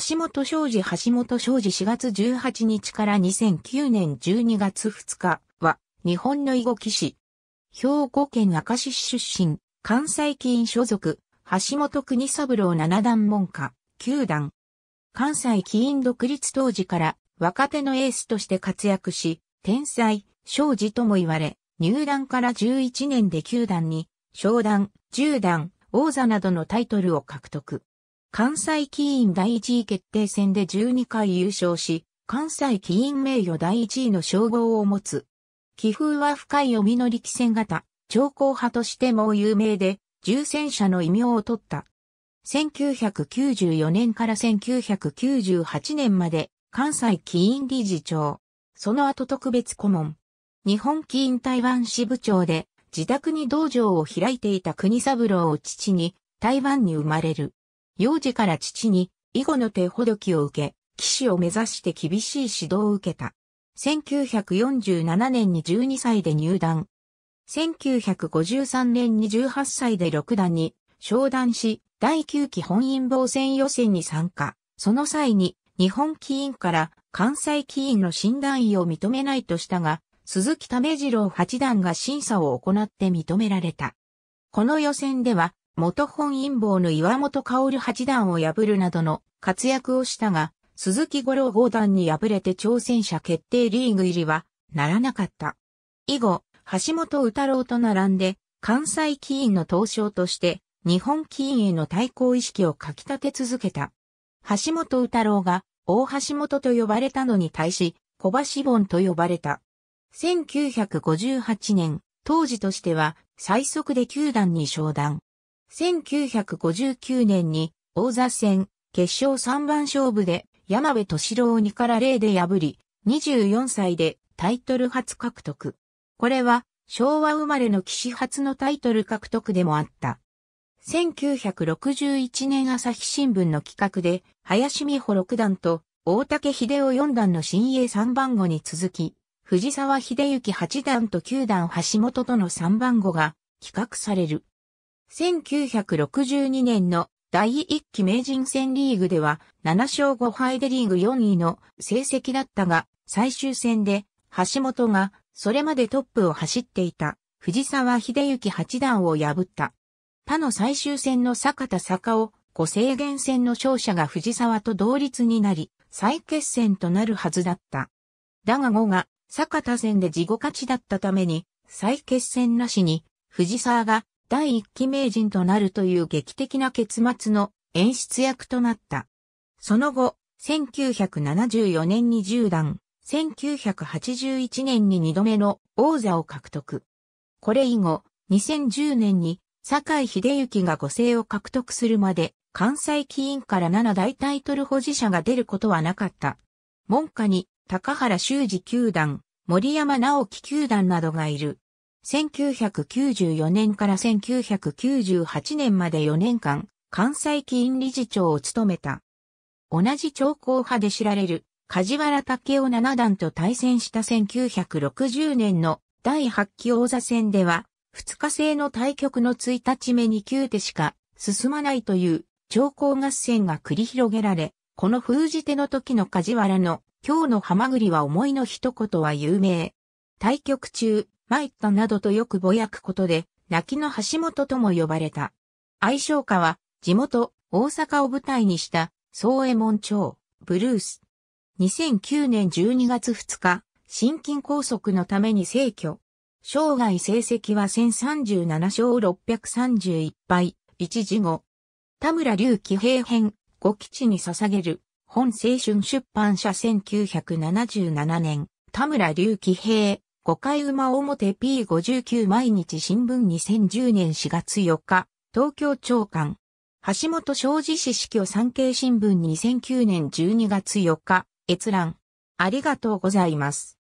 橋本昌司橋本昌司4月18日から2009年12月2日は、日本の囲碁棋士。兵庫県明石市出身、関西棋院所属、橋本国三郎七段門下、九段。関西棋院独立当時から若手のエースとして活躍し、天才、庄司とも言われ、入段から11年で九段に、昇段、10段、王座などのタイトルを獲得。関西棋院第1位決定戦で12回優勝し、関西棋院名誉第1位の称号を持つ。棋風は深い読みの力戦型、長考派としても有名で、重戦者の異名を取った。1994年から1998年まで、関西棋院理事長。その後特別顧問。日本棋院台湾支部長で、自宅に道場を開いていた国三郎を父に、台湾に生まれる。幼児から父に囲碁の手ほどきを受け、騎士を目指して厳しい指導を受けた。1947年に12歳で入団。1953年に18歳で六段に昇段し、第9期本因坊戦予選に参加。その際に日本棋院から関西棋院の診断医を認めないとしたが、鈴木為次郎八段が審査を行って認められた。この予選では元本陰謀の岩本薫八段を破るなどの活躍をしたが、鈴木五郎五段に敗れて挑戦者決定リーグ入りはならなかった。以後、橋本宇太郎と並んで、関西棋院の当初として、日本棋院への対抗意識をかき立て続けた。橋本宇太郎が、大橋本と呼ばれたのに対し、小橋本と呼ばれた。1958年、当時としては、最速で球団に昇段。1959年に王座戦決勝3番勝負で山部敏郎を2から0で破り、24歳でタイトル初獲得。これは昭和生まれの騎士初のタイトル獲得でもあった。1961年朝日新聞の企画で、林美穂六段と大竹秀夫四段の新鋭三番号に続き、藤沢秀幸八段と九段橋本との三番号が企画される。1962年の第1期名人戦リーグでは7勝5敗でリーグ4位の成績だったが最終戦で橋本がそれまでトップを走っていた藤沢秀行八段を破った。他の最終戦の坂田坂尾、五制限戦の勝者が藤沢と同率になり、再決戦となるはずだった。だが後が坂田戦で自己勝ちだったために、再決戦なしに、藤沢が第一期名人となるという劇的な結末の演出役となった。その後、1974年に10段、1981年に2度目の王座を獲得。これ以後、2010年に坂井秀幸が5世を獲得するまで、関西棋院から7大タイトル保持者が出ることはなかった。門下に高原修二九段、森山直樹九段などがいる。1994年から1998年まで4年間、関西議員理事長を務めた。同じ長江派で知られる、梶原武雄七段と対戦した1960年の第8期王座戦では、2日制の対局の1日目に9手しか進まないという長江合戦が繰り広げられ、この封じ手の時の梶原の今日のハマグリは思いの一言は有名。対局中、参ったなどとよくぼやくことで、泣きの橋本とも呼ばれた。愛称歌は、地元、大阪を舞台にした、総衛門町、ブルース。2009年12月2日、心筋梗塞のために逝去。生涯成績は1037勝631敗、一時後。田村隆起平編、五吉に捧げる、本青春出版社1977年、田村隆起平、5回馬表 P59 毎日新聞2010年4月4日、東京長官。橋本正治氏死去産経新聞2009年12月4日、閲覧。ありがとうございます。